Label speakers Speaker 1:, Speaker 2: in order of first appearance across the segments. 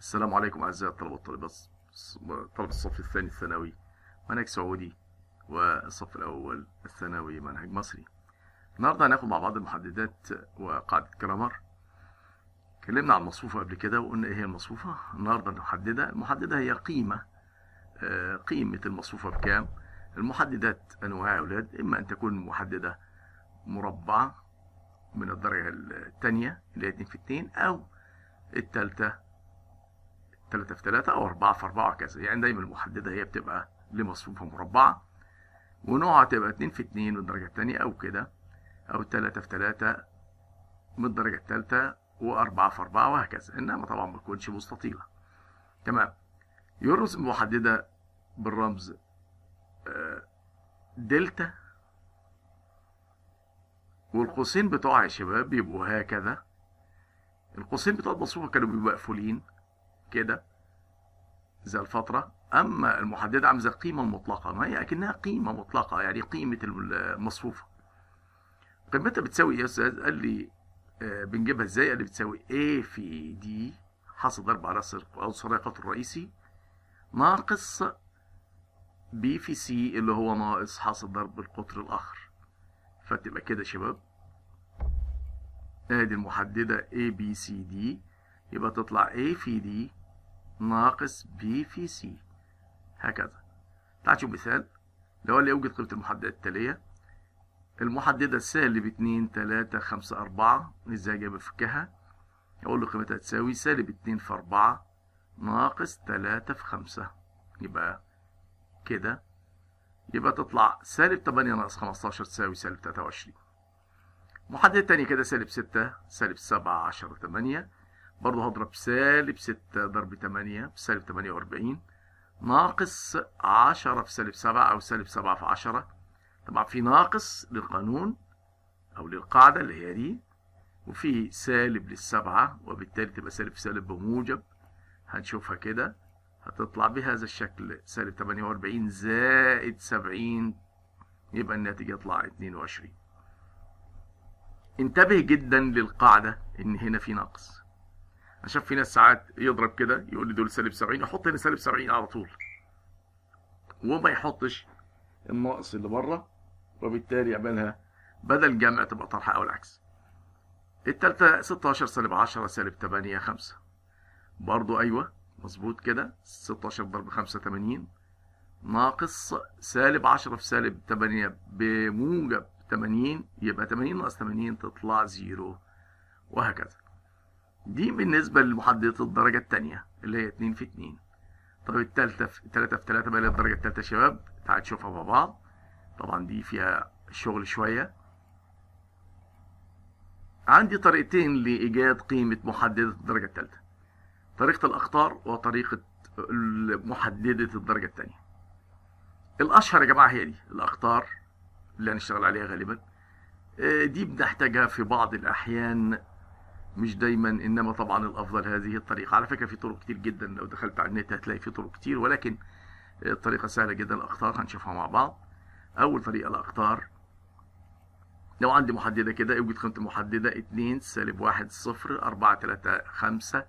Speaker 1: السلام عليكم أعزائي الطلبة والطالبات طلبة الصف الثاني الثانوي منهج سعودي والصف الأول الثانوي منهج مصري النهاردة هناخد مع بعض المحددات وقاعدة جرامر اتكلمنا عن المصفوفة قبل كده وقلنا ايه هي المصفوفة النهاردة نحددها المحددة هي قيمة آه، قيمة المصفوفة بكام المحددات أنواع يا أولاد إما أن تكون محددة مربعة من الدرجة الثانية اللي هي 2 في 2 أو الثالثة 3 في 3 او 4 في 4 وكذا يعني دايما المحدده هي بتبقى لمصفوفه مربعه ونوعها تبقى 2 في 2 من الدرجه الثانيه او كده او 3 في 3 من الدرجه الثالثه و4 في 4 وهكذا انما طبعا ما تكونش مستطيله تمام يرمز المحدده بالرمز آه، دلتا والقوسين بتوعها يا شباب بيبقوا هكذا القوسين بتوع المصفوفه كانوا بيبقوا مقفولين كده زي الفترة أما المحددة عامل زي القيمة المطلقة ما هي أكنها قيمة مطلقة يعني قيمة المصفوفة قيمتها طيب، بتساوي إيه يا أستاذ؟ قال لي آه، بنجيبها إزاي؟ قال لي بتساوي A في D حاصل ضرب على عنصرية القطر الرئيسي ناقص B في C اللي هو ناقص حاصل ضرب القطر الآخر فتبقى كده يا شباب ادي آه، المحددة A B C D يبقى تطلع A في D ناقص B في سي هكذا تعال نشوف مثال لو قال لي اوجد قيمة المحددة التالية المحددة سالب 2 3 5 4 ازاي اجيب افكها؟ اقول له قيمتها تساوي سالب 2 في 4 ناقص 3 في 5 يبقى كده يبقى تطلع سالب 8 ناقص 15 تساوي سالب 23 محددة تانية كده سالب 6 سالب 7 10 8 برضه هضرب سالب 6 ضرب 8 تمانية 48 ناقص 10 في سالب 7 أو سالب 7 في 10 طبعا في ناقص للقانون أو للقاعدة اللي هي دي وفي سالب للسبعة وبالتالي تبقى سالب في سالب بموجب هنشوفها كده هتطلع بهذا الشكل سالب 48 زائد 70 يبقى الناتج يطلع 22 انتبه جدا للقاعدة إن هنا في ناقص عشان في ناس ساعات يضرب كده يقول لي دول سالب 70 احط هنا سالب 70 على طول وما يحطش الناقص اللي بره وبالتالي يعملها بدل جمع تبقى طرحه او العكس التالتة 16 سالب 10 سالب 8 5 برضو ايوه مظبوط كده 16 ضرب 5 80 ناقص سالب 10 في سالب 8 بموجب 80 يبقى 80 ناقص 80 تطلع 0 وهكذا دي بالنسبة لمحددة الدرجة التانية اللي هي 2 في 2 طب التالتة في 3 في 3 بقى الدرجة التالتة يا شباب تعال نشوفها مع بعض طبعا دي فيها شغل شوية عندي طريقتين لإيجاد قيمة محددة الدرجة التالتة طريقة الأخطار وطريقة محددة الدرجة التانية الأشهر يا جماعة هي دي الأخطار اللي هنشتغل عليها غالبا آه، دي بنحتاجها في بعض الأحيان مش دايما انما طبعا الافضل هذه الطريقه على فكره في طرق كتير جدا لو دخلت على النت هتلاقي في طرق كتير ولكن الطريقه سهله جدا الاختار هنشوفها مع بعض اول طريقه الاختار لو عندي محدده كده اوجد قيمه محدده 2 سالب 1 0 4 3 5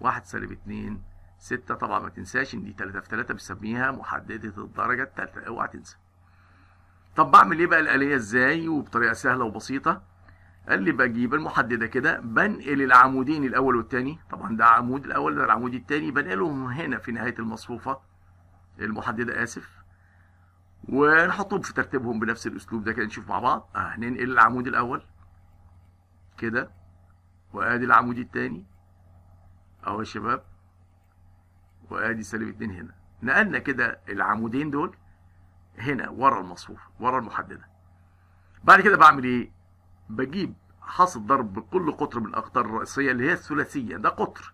Speaker 1: 1 سالب 2 6 طبعا ما تنساش ان دي 3 في 3 بنسميها محدده الدرجه الثالثه اوعى تنسى طب بعمل ايه بقى الاليه ازاي وبطريقه سهله وبسيطه قال لي بجيب المحدده كده بنقل العمودين الاول والثاني طبعا ده عمود الاول ده العمود الثاني بنقلهم هنا في نهايه المصفوفه المحدده اسف ونحطهم في ترتيبهم بنفس الاسلوب ده كده نشوف مع بعض آه ننقل العمود الاول كده وادي العمود الثاني اهو يا شباب وادي سالب 2 هنا نقلنا كده العمودين دول هنا ورا المصفوفه ورا المحدده بعد كده بعمل ايه بجيب حاصل ضرب بكل قطر من الأقطار الرئيسية اللي هي الثلاثية ده قطر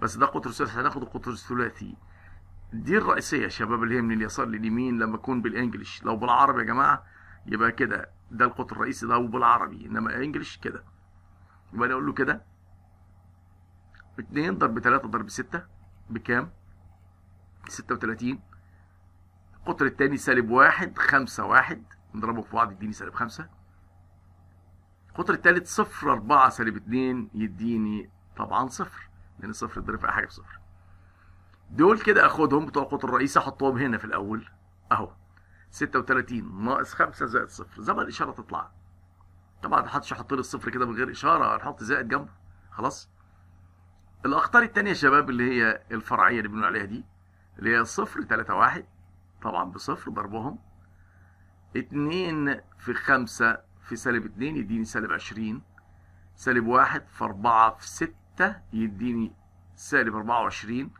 Speaker 1: بس ده قطر ثلاثي هناخد القطر الثلاثي دي الرئيسية يا شباب اللي هي من اليسار لليمين لما اكون بالإنجلش لو بالعربي يا جماعة يبقى كده ده القطر الرئيسي ده وبالعربي إنما إنجلش كده يبقى أنا أقول له كده اتنين ضرب تلاتة ضرب ستة بكام؟ ستة وتلاتين القطر التاني سالب واحد خمسة واحد نضربه في بعض يديني سالب خمسة القطر الثالث صفر أربعة سالب اتنين يديني طبعا صفر لأن صفر يتضرب في أي حاجة بصفر دول كده أخدهم بتوع القطر الرئيسي أحطهم هنا في الأول أهو 36 ناقص 5 زائد صفر زي ما الإشارة تطلع طبعا ما حدش يحط لي الصفر كده من غير إشارة هنحط زائد جنبه خلاص الأخطار التانية يا شباب اللي هي الفرعية اللي بنقول عليها دي اللي هي صفر 3 1 طبعا بصفر ضربهم 2 في 5 في سالب 2 يديني سالب 20 سالب 1 في 4 في 6 يديني سالب 24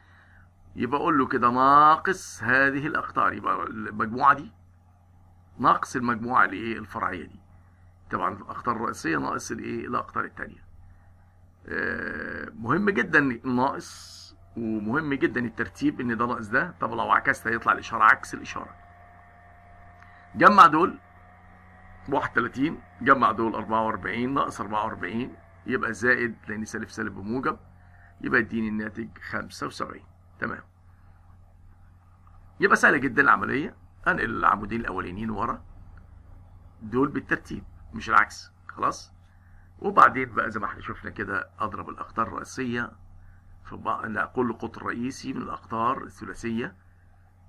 Speaker 1: يبقى اقول له كده ناقص هذه الاقطار يبقى المجموعه دي ناقص المجموعه الايه الفرعيه دي طبعا الاقطار الرئيسيه ناقص الايه الاقطار الثانيه آه، مهم جدا ناقص ومهم جدا الترتيب ان ده ناقص ده طب لو عكست هيطلع الاشاره عكس الاشاره جمع دول 31 جمع دول 44 ناقص 44 يبقى زائد لأن سالب سالب بموجب يبقى يديني الناتج 75 تمام يبقى سهلة جدا العملية أنقل العمودين الأولانيين ورا دول بالترتيب مش العكس خلاص وبعدين بقى زي ما احنا شفنا كده أضرب الأقطار الرئيسية في بعض كل قطر رئيسي من الأقطار الثلاثية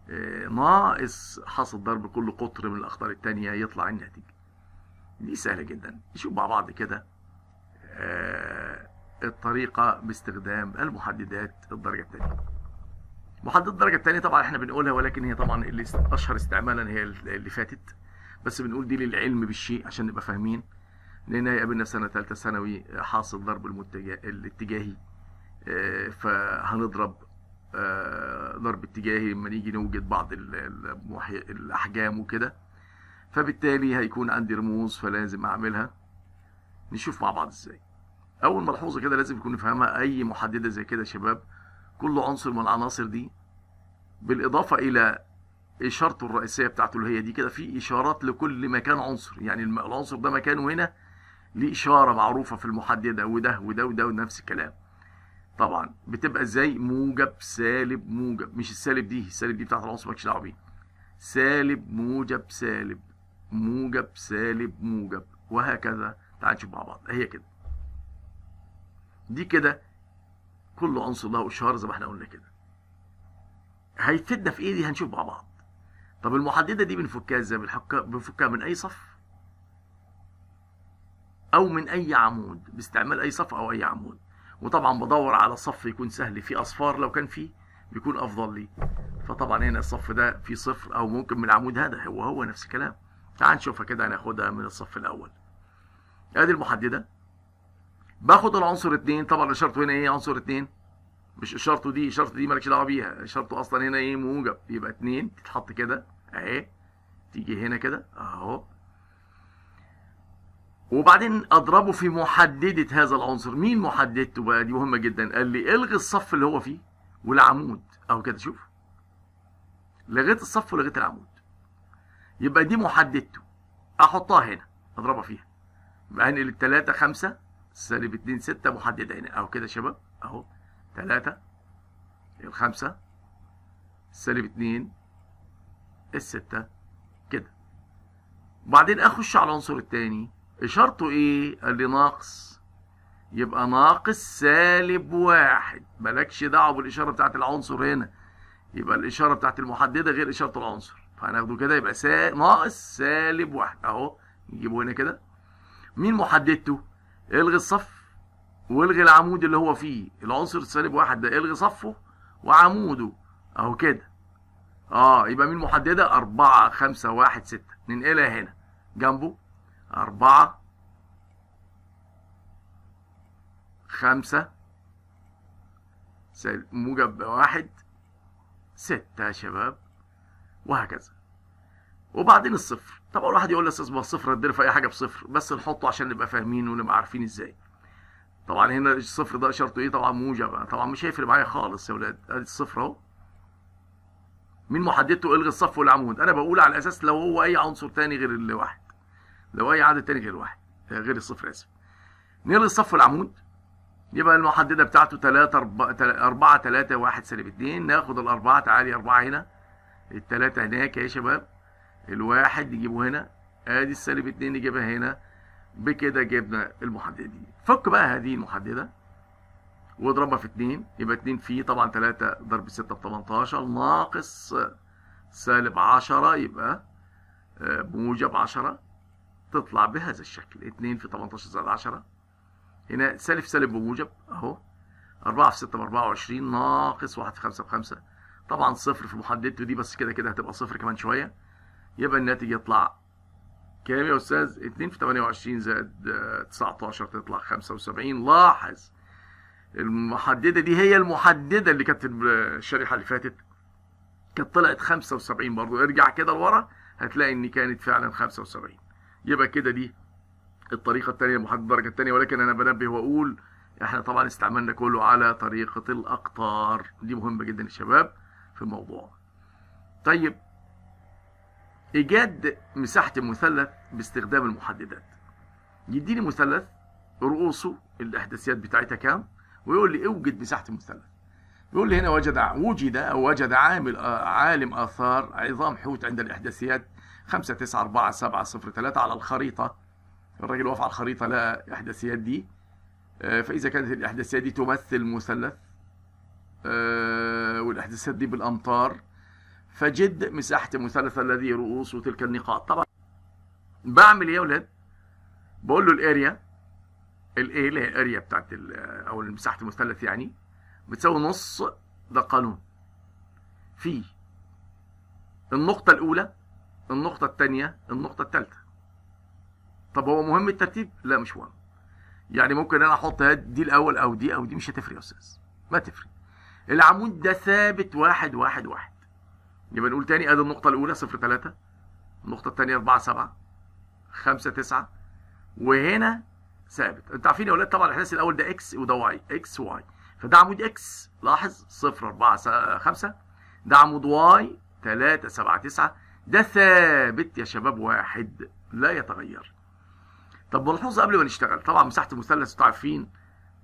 Speaker 1: آه، ناقص حاصل ضرب كل قطر من الأقطار التانية يطلع الناتج دي سهله جدا نشوف مع بعض كده آه الطريقه باستخدام المحددات الدرجه الثانيه محدد الدرجه الثانيه طبعا احنا بنقولها ولكن هي طبعا اللي اشهر استعمالا هي اللي فاتت بس بنقول دي للعلم بالشيء عشان نبقى فاهمين لان هي قابلنا سنه ثالثه ثانوي آه، حاصل ضرب المتجه... الاتجاهي آه، فهنضرب آه، ضرب اتجاهي لما نيجي نوجد بعض الاحجام وكده فبالتالي هيكون عندي رموز فلازم اعملها نشوف مع بعض ازاي اول ملحوظه كده لازم يكون نفهمها اي محدده زي كده يا شباب كل عنصر من العناصر دي بالاضافه الى اشارته الرئيسيه بتاعته اللي هي دي كده في اشارات لكل مكان عنصر يعني العنصر ده مكانه هنا ليه اشاره معروفه في المحدده وده وده وده ونفس الكلام طبعا بتبقى ازاي موجب سالب موجب مش السالب دي السالب دي بتاعت العنصر مالكش دعوه بيه سالب موجب سالب موجب سالب موجب وهكذا تعال نشوف مع بعض هي كده دي كده كل عنصر له اشاره زي ما احنا قلنا كده هيفيدنا في ايه دي هنشوف مع بعض طب المحدده دي بنفكها ازاي بنفكها من اي صف او من اي عمود باستعمال اي صف او اي عمود وطبعا بدور على صف يكون سهل فيه اصفار لو كان فيه بيكون افضل لي فطبعا هنا الصف ده فيه صفر او ممكن من العمود هذا هو هو نفس الكلام تعال نشوفها كده هناخدها من الصف الاول ادي المحدده باخد العنصر 2 طبعا اشارته هنا ايه عنصر 2 مش اشارته دي اشارته دي مالكش دعوه بيها اشارته اصلا هنا ايه موجب يبقى 2 تتحط كده اهي تيجي هنا كده اهو وبعدين اضربه في محدده هذا العنصر مين محددته بقى دي مهمه جدا قال لي الغي الصف اللي هو فيه والعمود اهو كده شوف لغيت الصف ولغيت العمود يبقى دي محددته احطها هنا اضربها فيها يبقى هنقل التلاتة خمسة سالب اتنين ستة محددة هنا اهو كده يا شباب اهو تلاتة الخمسة سالب اتنين الستة كده
Speaker 2: وبعدين اخش
Speaker 1: على العنصر التاني اشارته ايه؟ قال لي ناقص يبقى ناقص سالب واحد مالكش دعوه بالاشاره بتاعت العنصر هنا يبقى الاشاره بتاعت المحدده غير اشاره العنصر فهناخده كده يبقى سا... ناقص سالب واحد اهو نجيبه هنا كده مين محددته؟ الغي الصف والغي العمود اللي هو فيه العنصر السالب واحد ده الغي صفه وعموده اهو كده اه يبقى مين محدده؟ أربعة خمسة واحد ستة ننقلها إيه هنا جنبه أربعة خمسة موجب واحد ستة يا شباب وهكذا وبعدين الصفر طبعا الواحد يقول لي يا استاذ ما الصفر هتضرب في اي حاجه بصفر بس نحطه عشان نبقى فاهمين ونبقى عارفين ازاي طبعا هنا الصفر ده اشارته ايه طبعا موجب طبعا مش هيفرق معايا خالص يا ولاد ادي الصفر اهو مين محددته الغي الصف والعمود انا بقول على اساس لو هو اي عنصر تاني غير الواحد لو اي عدد تاني غير الواحد غير الصفر اسف نلغي الصف والعمود يبقى المحدده بتاعته 3 4 4 3 1 سالب 2 ناخد الاربعه تعالي اربعه هنا التلاتة هناك يا شباب الواحد نجيبه هنا ادي السالب اتنين نجيبها هنا بكده جبنا المحددة دي فك بقى هذه المحددة واضربها في اتنين يبقى اتنين في طبعا تلاتة ضرب ستة بتمنتاشر ناقص سالب عشرة يبقى آه، بموجب عشرة تطلع بهذا الشكل اتنين في تمنتاشر زائد عشرة هنا سالب سالب بموجب اهو أربعة في ستة بأربعة وعشرين ناقص واحد في خمسة بخمسة طبعا صفر في محددته دي بس كده كده هتبقى صفر كمان شويه يبقى الناتج يطلع كام يا استاذ 2 في 28 زائد 19 آه، تطلع 75 لاحظ المحدده دي هي المحدده اللي كانت الشريحه اللي فاتت كانت طلعت 75 برضو ارجع كده لورا هتلاقي ان كانت فعلا 75 يبقى كده دي الطريقه الثانيه محدد الدرجه الثانيه ولكن انا بنبه واقول احنا طبعا استعملنا كله على طريقه الاقطار دي مهمه جدا يا شباب في الموضوع طيب ايجاد مساحه المثلث باستخدام المحددات يديني مثلث رؤوسه الاحداثيات بتاعتها كام ويقول لي اوجد مساحه المثلث يقول لي هنا وجد وجد او وجد عامل عالم اثار عظام حوت عند الاحداثيات 5 9 4 7 0 3 على الخريطه الراجل وقف على الخريطه لا الاحداثيات دي آه، فاذا كانت الاحداثيات دي تمثل مثلث آه، والاحداثات دي بالامطار فجد مساحه المثلث الذي رؤوس تلك النقاط طبعا بعمل ايه يا ولاد بقول له الاريا الايه اللي هي الاريا بتاعت او مساحه المثلث يعني بتساوي نص ده قانون في النقطه الاولى النقطه الثانيه النقطه الثالثه طب هو مهم الترتيب لا مش مهم يعني ممكن انا احط دي الاول او دي او دي مش هتفرق يا استاذ ما تفرق العمود ده ثابت واحد واحد واحد يبقى نقول تاني ادي النقطة الأولى صفر تلاتة النقطة التانية أربعة سبعة خمسة تسعة وهنا ثابت انتوا عارفين يا ولاد طبعا الاحداث الاول ده اكس وده واي اكس واي فده عمود اكس لاحظ صفر أربعة خمسة ده عمود واي تلاتة سبعة تسعة ده ثابت يا شباب واحد لا يتغير طب نلحظ قبل ما نشتغل طبعا مساحة المثلث انتوا عارفين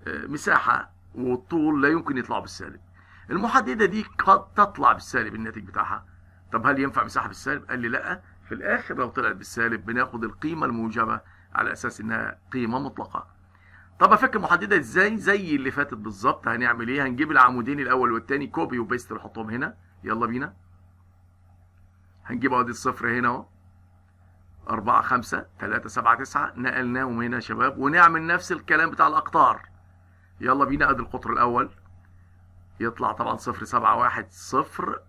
Speaker 1: آه، مساحة والطول لا يمكن يطلعوا بالسالب المحدده دي قد تطلع بالسالب الناتج بتاعها طب هل ينفع مساحه بالسالب قال لي لا في الاخر لو طلعت بالسالب بناخد القيمه الموجبه على اساس انها قيمه مطلقه طب افك المحدده ازاي زي اللي فاتت بالظبط هنعمل ايه هنجيب العمودين الاول والثاني كوبي وبيست نحطهم هنا يلا بينا هنجيب ادي الصفر هنا اهو 4 5 3 7 9 نقلناهم هنا يا شباب ونعمل نفس الكلام بتاع الاقطار يلا بينا ادي القطر الاول يطلع طبعا صفر سبعة واحد صفر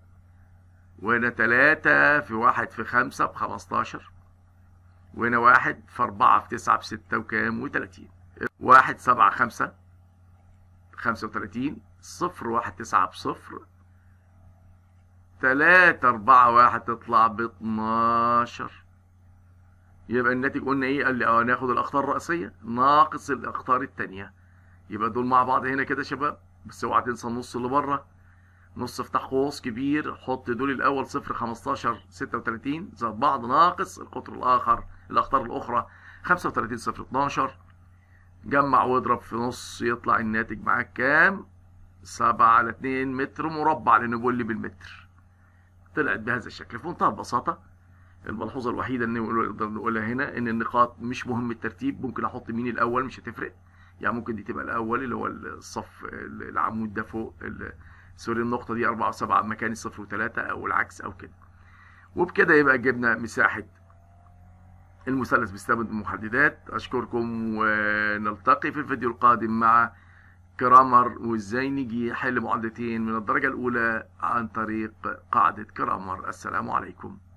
Speaker 1: وهنا تلاتة في واحد في خمسة بخمستاشر وهنا واحد في أربعة في تسعة في ستة وكام وتلاتين واحد سبعة خمسة خمسة وتلاتين صفر واحد تسعة بصفر تلاتة أربعة واحد تطلع باتناشر يبقى الناتج قلنا إيه؟ قال لي أه ناخد الأخطار الرئيسية ناقص الأخطار التانية يبقى دول مع بعض هنا كده شباب بس اوعى تنسى النص اللي بره نص افتح قوس كبير حط دول الاول صفر 15 36 زائد بعض ناقص القطر الاخر الاخطار الاخرى 35 صفر 12 جمع واضرب في نص يطلع الناتج معاك كام 7 على 2 متر مربع لان بيقول بالمتر طلعت بهذا الشكل في منتهى البساطه الملحوظه الوحيده اللي نقدر نقولها هنا ان النقاط مش مهم الترتيب ممكن احط مين الاول مش هتفرق يعني ممكن دي تبقى الاول اللي هو الصف العمود ده فوق سوري النقطه دي 4 و7 مكان الصفر و3 او العكس او كده وبكده يبقى جبنا مساحه المثلث باستخدام المحددات اشكركم ونلتقي في الفيديو القادم مع كرامر وازاي نيجي حل معادلتين من الدرجه الاولى عن طريق قاعده كرامر السلام عليكم